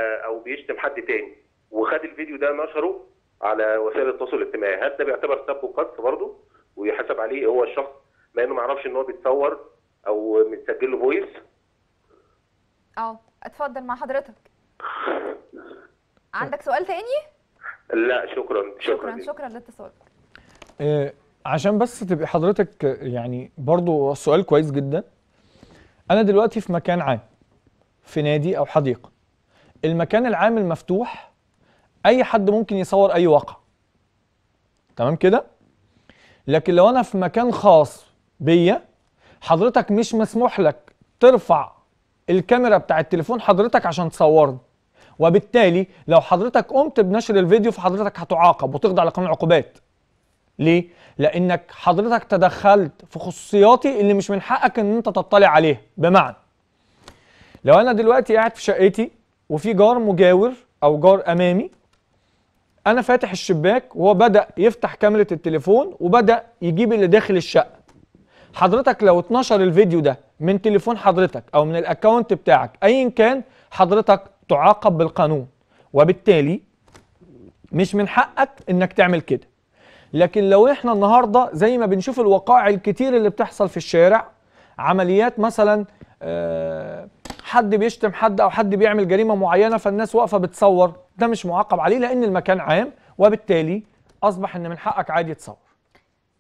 او بيشتم حد تاني وخد الفيديو ده نشره على وسائل التواصل الاجتماعي هل ده بيعتبر سب وقذف برضه ويحسب عليه هو الشخص مع انه ما يعرفش ان هو بيتصور او متسجل له فويس اه اتفضل مع حضرتك عندك سؤال تاني لا شكرا شكرا شكرا, شكرا لاتصالك آه، عشان بس تبقي حضرتك يعني برضو السؤال كويس جدا انا دلوقتي في مكان عام في نادي او حديقه المكان العام المفتوح اي حد ممكن يصور اي واقع تمام كده لكن لو انا في مكان خاص بيا حضرتك مش مسموح لك ترفع الكاميرا بتاع التليفون حضرتك عشان تصورني وبالتالي لو حضرتك قمت بنشر الفيديو فحضرتك هتعاقب وتخضع لقانون العقوبات ليه؟ لانك حضرتك تدخلت في خصوصياتي اللي مش من حقك ان انت تطلع عليها بمعنى لو انا دلوقتي قاعد في شقتي وفي جار مجاور او جار امامي انا فاتح الشباك وهو بدا يفتح كاميرا التليفون وبدا يجيب اللي داخل الشقه حضرتك لو اتنشر الفيديو ده من تليفون حضرتك او من الاكونت بتاعك ايا كان حضرتك تعاقب بالقانون وبالتالي مش من حقك انك تعمل كده لكن لو احنا النهارده زي ما بنشوف الوقائع الكتير اللي بتحصل في الشارع عمليات مثلا آه، حد بيشتم حد او حد بيعمل جريمه معينه فالناس واقفه بتصور ده مش معاقب عليه لان المكان عام وبالتالي اصبح ان من حقك عادي تصور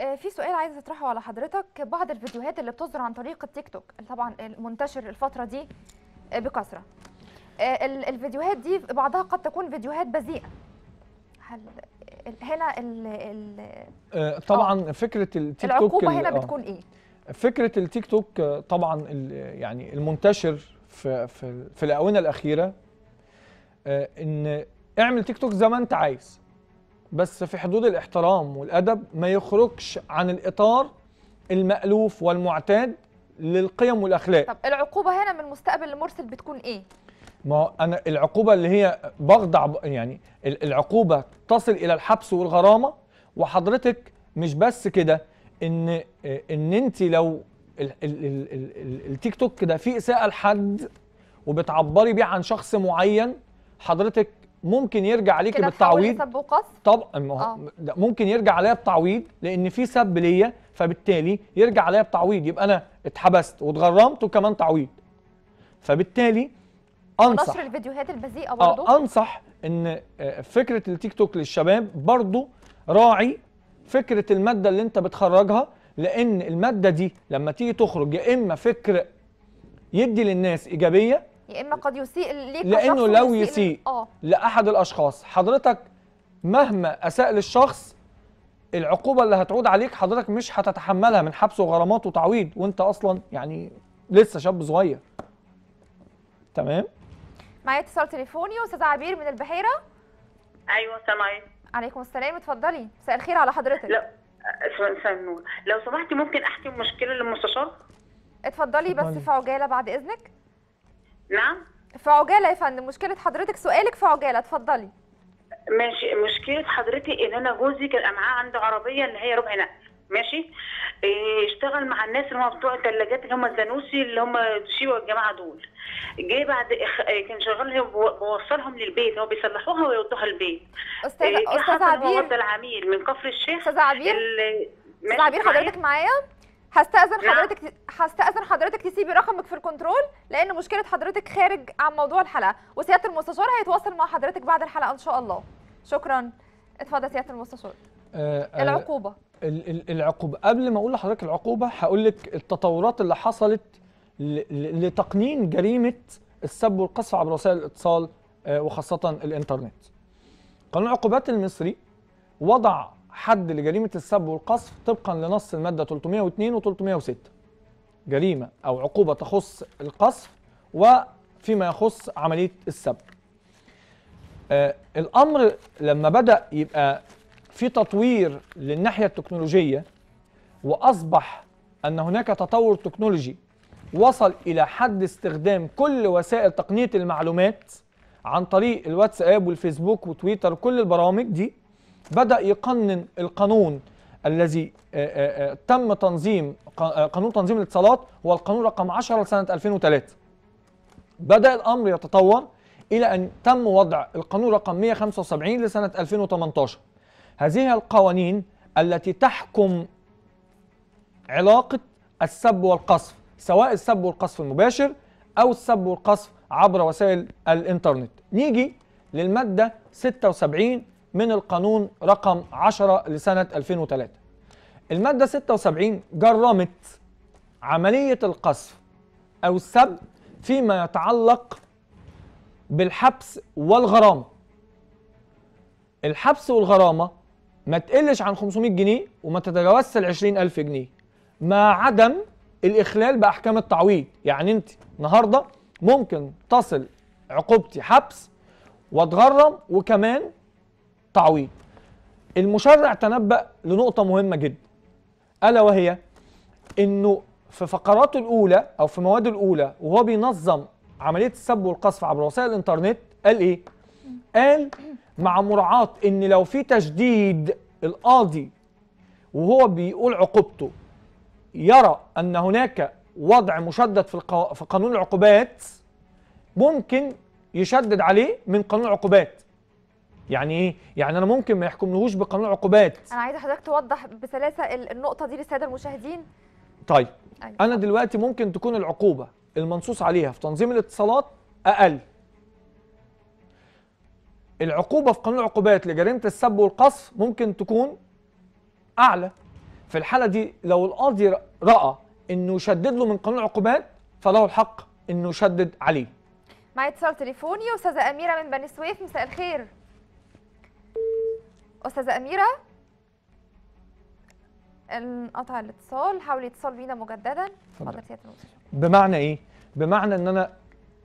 آه، في سؤال عايزه اطرحه على حضرتك بعض الفيديوهات اللي بتظهر عن طريق التيك توك طبعا المنتشر الفتره دي آه، بكثره آه، الفيديوهات دي بعضها قد تكون فيديوهات بذيئه هل هنا ال ال آه، طبعا أوه. فكره التيك توك العقوبه هنا آه. بتكون ايه فكره التيك توك طبعا يعني المنتشر في في, في الاونه الاخيره ان اعمل تيك توك زي ما انت عايز بس في حدود الاحترام والادب ما يخرجش عن الاطار المالوف والمعتاد للقيم والاخلاق طب العقوبه هنا من مستقبل المرسل بتكون ايه ما هو انا العقوبه اللي هي بخضع يعني العقوبه تصل الى الحبس والغرامه وحضرتك مش بس كده ان ان انت لو التيك توك ده فيه اساءه لحد وبتعبري بيه عن شخص معين حضرتك ممكن يرجع عليكي بالتعويض سب طبعا آه. ممكن يرجع عليا بتعويض لان في سب ليا فبالتالي يرجع عليا بتعويض يبقى انا اتحبست واتغرمت وكمان تعويض فبالتالي انصح نشر الفيديوهات البذيئه برضه آه انصح ان آه، فكره التيك توك للشباب برضه راعي فكره الماده اللي انت بتخرجها لان الماده دي لما تيجي تخرج يا اما فكر يدي للناس ايجابيه يا اما قد يسيء ليك لانه لو يسيء آه. لاحد الاشخاص حضرتك مهما اساء للشخص العقوبه اللي هتعود عليك حضرتك مش هتتحملها من حبس وغرامات وتعويض وانت اصلا يعني لسه شاب صغير تمام معايا اتصال تليفوني استاذ عبير من البحيره ايوه سامعين عليكم السلام اتفضلي مساء الخير على حضرتك لا مساء النور لو سمحتي ممكن احكي المشكله للمستشار اتفضلي بس في عجاله بعد اذنك نعم في عجاله يا فندم مشكله حضرتك سؤالك في عجاله اتفضلي ماشي مشكله حضرتي ان انا جوزي كان معاه عنده عربيه اللي هي ربع نقل ماشي إيه، اشتغل مع الناس اللي هم بتوع الثلاجات اللي هم الزانوسي اللي هم شيوا الجماعه دول جه بعد إخ... إيه، كان شغال بوصلهم للبيت هو بيصلحوها ويودوها البيت استاذ إيه استاذ عبير العميل من كفر الشيخ استاذ عبير استاذ عبير حضرتك معايا هستأذن نعم. حضرتك هستأذن حضرتك تسيبي رقمك في الكنترول لأن مشكلة حضرتك خارج عن موضوع الحلقة وسيادة المستشار هيتواصل مع حضرتك بعد الحلقة إن شاء الله شكرا اتفضل سيادة المستشار آه, آه، العقوبة العقوبه قبل ما اقول لحضرتك العقوبه هقول لك التطورات اللي حصلت لتقنين جريمه السب والقصف عبر وسائل الاتصال آه، وخاصه الانترنت. قانون العقوبات المصري وضع حد لجريمه السب والقصف طبقا لنص الماده 302 و 306. جريمه او عقوبه تخص القصف وفيما يخص عمليه السب. آه، الامر لما بدا يبقى في تطوير للناحية التكنولوجية وأصبح أن هناك تطور تكنولوجي وصل إلى حد استخدام كل وسائل تقنية المعلومات عن طريق الواتساب والفيسبوك وتويتر وكل البرامج دي بدأ يقنن القانون الذي آه، آه، آه، تم تنظيم قانون تنظيم الاتصالات هو القانون رقم 10 لسنة 2003 بدأ الأمر يتطور إلى أن تم وضع القانون رقم 175 لسنة 2018 هذه القوانين التي تحكم علاقة السب والقصف سواء السب والقصف المباشر أو السب والقصف عبر وسائل الإنترنت نيجي للمادة 76 من القانون رقم 10 لسنة 2003 المادة 76 جرمت عملية القصف أو السب فيما يتعلق بالحبس والغرامة الحبس والغرامة ما تقلش عن 500 جنيه وما تتجاوزش ال 20000 جنيه مع عدم الاخلال باحكام التعويض يعني انت النهارده ممكن تصل عقوبتي حبس واتغرم وكمان تعويض المشرع تنبأ لنقطة مهمة جدا ألا وهي أنه في فقراته الأولى أو في مواده الأولى وهو بينظم عملية السب والقصف عبر وسائل الإنترنت قال إيه؟ قال مع مراعاة ان لو في تشديد القاضي وهو بيقول عقوبته يرى ان هناك وضع مشدد في, القو... في قانون العقوبات ممكن يشدد عليه من قانون العقوبات يعني ايه يعني انا ممكن ما يحكملهوش بقانون العقوبات انا عايزه حضرتك توضح بسلاسه النقطه دي للساده المشاهدين طيب أيوة. انا دلوقتي ممكن تكون العقوبه المنصوص عليها في تنظيم الاتصالات اقل العقوبه في قانون العقوبات لجريمه السب والقصف ممكن تكون اعلى في الحاله دي لو القاضي راى انه يشدد له من قانون العقوبات فله الحق انه يشدد عليه معي اتصال تليفوني استاذه اميره من بني سويف مساء الخير استاذه اميره انقطع الاتصال حاول يتصل بينا مجددا بمعنى ايه بمعنى ان انا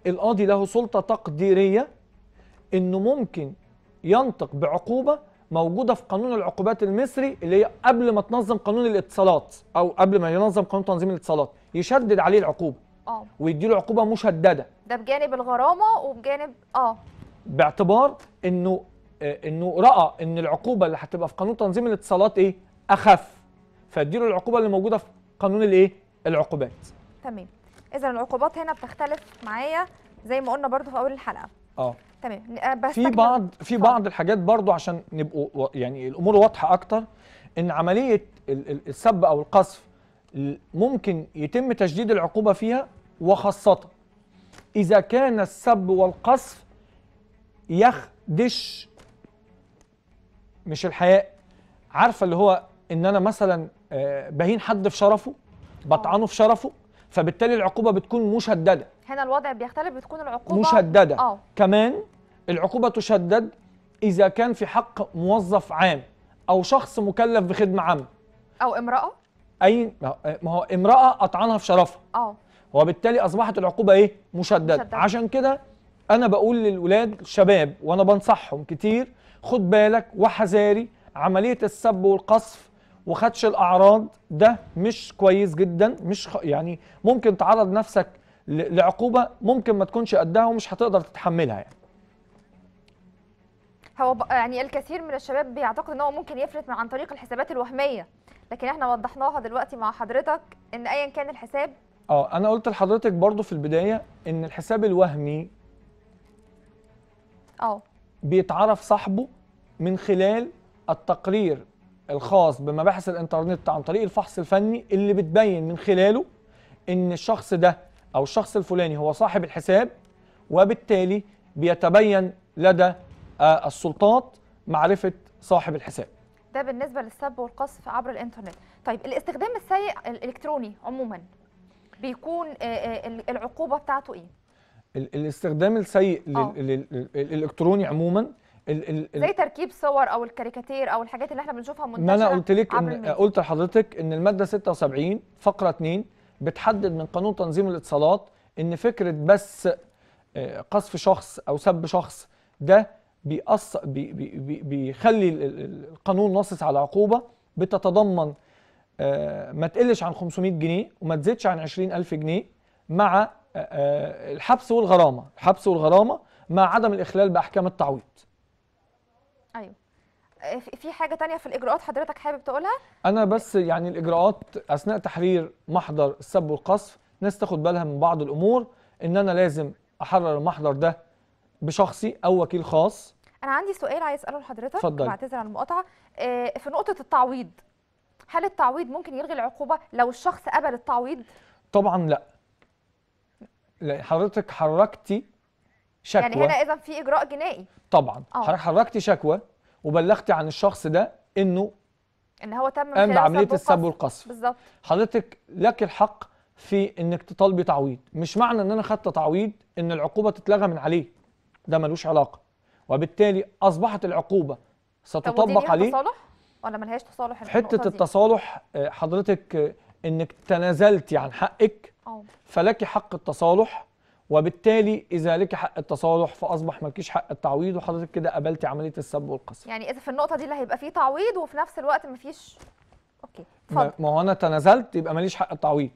القاضي له سلطه تقديريه انه ممكن ينطق بعقوبه موجوده في قانون العقوبات المصري اللي هي قبل ما تنظم قانون الاتصالات او قبل ما ينظم قانون تنظيم الاتصالات يشدد عليه العقوبه اه ويديله عقوبه مشدده ده بجانب الغرامه وبجانب اه باعتبار انه آه، انه راى ان العقوبه اللي هتبقى في قانون تنظيم الاتصالات ايه اخف فاديله العقوبه اللي موجوده في قانون الايه العقوبات تمام اذا العقوبات هنا بتختلف معايا زي ما قلنا برضو في اول الحلقه اه تمام آه، بس في بعض في بعض الحاجات برضو عشان نبقوا يعني الامور واضحه اكتر ان عمليه السب او القذف ممكن يتم تشديد العقوبه فيها وخاصه اذا كان السب والقذف يخدش مش الحياء عارفه اللي هو ان انا مثلا آه، بهين حد في شرفه بطعنه في شرفه فبالتالي العقوبه بتكون مشدده هنا الوضع بيختلف بتكون العقوبه مشدده أوه. كمان العقوبه تشدد اذا كان في حق موظف عام او شخص مكلف بخدمه عامه او امراه اي ما هو امراه اطعنها في شرفها اه وبالتالي اصبحت العقوبه ايه مشدده مشدد. عشان كده انا بقول للولاد الشباب وانا بنصحهم كتير خد بالك وحذاري عمليه السب والقصف وخدش الاعراض ده مش كويس جدا مش يعني ممكن تعرض نفسك لعقوبه ممكن ما تكونش قدها ومش هتقدر تتحملها يعني هو يعني الكثير من الشباب بيعتقد ان هو ممكن يفلت من عن طريق الحسابات الوهميه لكن احنا وضحناها دلوقتي مع حضرتك ان ايا كان الحساب اه انا قلت لحضرتك برضو في البدايه ان الحساب الوهمي اه بيتعرف صاحبه من خلال التقرير الخاص بمباحث الانترنت عن طريق الفحص الفني اللي بتبين من خلاله ان الشخص ده او الشخص الفلاني هو صاحب الحساب وبالتالي بيتبين لدى آه، السلطات معرفه صاحب الحساب ده بالنسبه للسب والقصف عبر الانترنت طيب الاستخدام السيء الالكتروني عموما بيكون آه، آه، العقوبه بتاعته ايه الاستخدام السيء الالكتروني عموما ال ال ال زي تركيب صور او الكاريكاتير او الحاجات اللي احنا بنشوفها منتشره ما انا قلت لك ان قلت لحضرتك ان الماده 76 فقره 2 بتحدد من قانون تنظيم الاتصالات ان فكره بس آه، قذف شخص او سب شخص ده بيأص بي بي بيخلي القانون ناصص على عقوبه بتتضمن آه، ما تقلش عن 500 جنيه وما تزيدش عن 20000 جنيه مع آه، الحبس والغرامه، الحبس والغرامه مع عدم الاخلال باحكام التعويض. ايوه آه، في حاجه تانية في الاجراءات حضرتك حابب تقولها انا بس يعني الاجراءات اثناء تحرير محضر السب والقصف ناس تاخد بالها من بعض الامور ان انا لازم احرر المحضر ده بشخصي او وكيل خاص انا عندي سؤال عايز اساله لحضرتك اتفضل بعتذر عن المقاطعه آه، في نقطه التعويض هل التعويض ممكن يلغي العقوبه لو الشخص قبل التعويض طبعا لا, لا حضرتك حركتي شكوى يعني هنا اذا في اجراء جنائي طبعا حضرتك آه. حركت شكوى وبلغت عن الشخص ده انه ان هو تم قام بعمليه السب والقصف بالظبط حضرتك لك الحق في انك تطالبي تعويض مش معنى ان انا خدت تعويض ان العقوبه تتلغى من عليه ده ملوش علاقه وبالتالي اصبحت العقوبه ستطبق عليه تصالح ولا ملهاش تصالح في حته التصالح آه، حضرتك آه، انك تنازلتي عن حقك أوه. فلك حق التصالح وبالتالي اذا لك حق التصالح فاصبح مالكيش حق التعويض وحضرتك كده قبلتي عمليه السب والقصف يعني اذا في النقطه دي اللي هيبقى فيه تعويض وفي نفس الوقت مفيش اوكي اتفضل ما هو انا تنازلت يبقى ماليش حق التعويض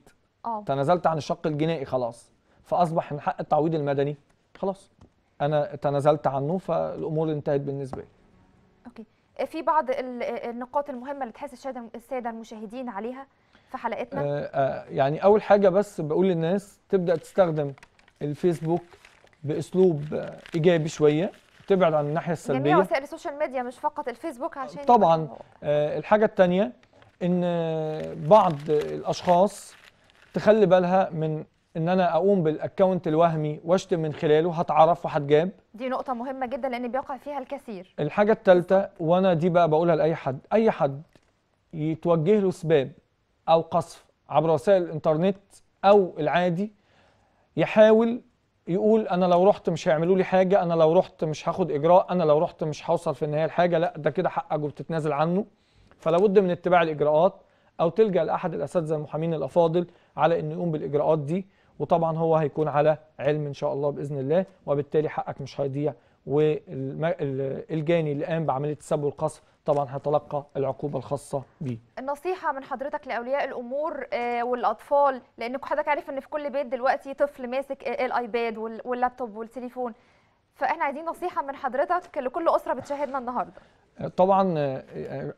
اه تنازلت عن الشق الجنائي خلاص فاصبح من حق التعويض المدني خلاص انا تنازلت عنه فالامور انتهت بالنسبه لي اوكي في بعض النقاط المهمه اللي تحس الساده المشاهدين عليها في حلقتنا آه آه يعني اول حاجه بس بقول للناس تبدا تستخدم الفيسبوك باسلوب ايجابي شويه تبعد عن الناحيه السلبيه جميع وسائل السوشيال ميديا مش فقط الفيسبوك عشان طبعا آه الحاجه الثانيه ان آه، بعض الاشخاص تخلي بالها من ان انا اقوم بالاكونت الوهمي واشتم من خلاله هتعرف وهتجاب دي نقطه مهمه جدا لان بيقع فيها الكثير الحاجه الثالثه وانا دي بقى بقولها لاي حد اي حد يتوجه له سباب او قصف عبر وسائل الانترنت او العادي يحاول يقول انا لو رحت مش هيعملوا لي حاجه انا لو رحت مش هاخد اجراء انا لو رحت مش هوصل في النهايه لحاجه لا ده كده حقك وبتتنازل عنه فلا بد من اتباع الاجراءات او تلجا لاحد الاساتذه المحامين الافاضل على انه يقوم بالاجراءات دي وطبعا هو هيكون على علم ان شاء الله باذن الله وبالتالي حقك مش هيضيع والجاني اللي قام بعمليه السب والقصف طبعا هيتلقى العقوبه الخاصه بيه. النصيحه من حضرتك لاولياء الامور آه، والاطفال لان حضرتك عارف ان في كل بيت دلوقتي طفل ماسك آه، الايباد واللابتوب والتليفون فاحنا عايزين نصيحه من حضرتك لكل اسره بتشاهدنا النهارده. آه، طبعا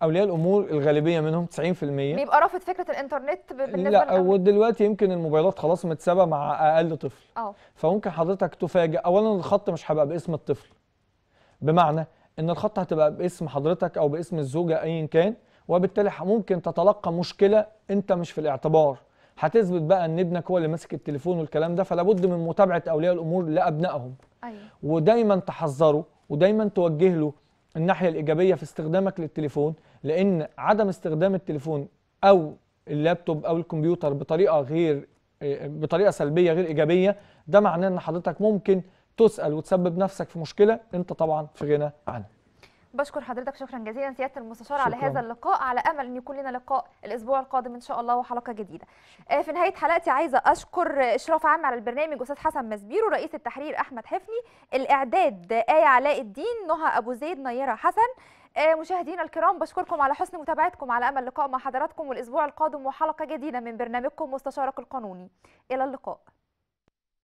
اولياء الامور الغالبيه منهم 90% بيبقى رافض فكره الانترنت بالنسبه لا ودلوقتي يمكن الموبايلات خلاص متسابه مع اقل طفل اه فممكن حضرتك تفاجئ اولا الخط مش هيبقى باسم الطفل بمعنى ان الخط هتبقى باسم حضرتك او باسم الزوجه ايا كان وبالتالي ممكن تتلقى مشكله انت مش في الاعتبار هتثبت بقى ان ابنك هو اللي ماسك التليفون والكلام ده فلا بد من متابعه اولياء الامور لابنائهم أيوة. ودايما تحذره ودايما توجه له الناحيه الايجابيه في استخدامك للتليفون لان عدم استخدام التليفون او اللابتوب او الكمبيوتر بطريقه غير آه، بطريقه سلبيه غير ايجابيه ده معناه ان حضرتك ممكن تسال وتسبب نفسك في مشكله انت طبعا في غنى عنها بشكر حضرتك شكرا جزيلا سياده المستشار شكرا. على هذا اللقاء على امل ان يكون لنا لقاء الاسبوع القادم ان شاء الله وحلقه جديده آه، في نهايه حلقتي عايزه اشكر اشراف عام على البرنامج استاذ حسن مزبير رئيس التحرير احمد حفني الاعداد ايه علاء الدين نهى ابو زيد نيره حسن آه، مشاهدينا الكرام بشكركم على حسن متابعتكم على امل اللقاء مع حضراتكم والاسبوع القادم وحلقه جديده من برنامجكم مستشارك القانوني الى اللقاء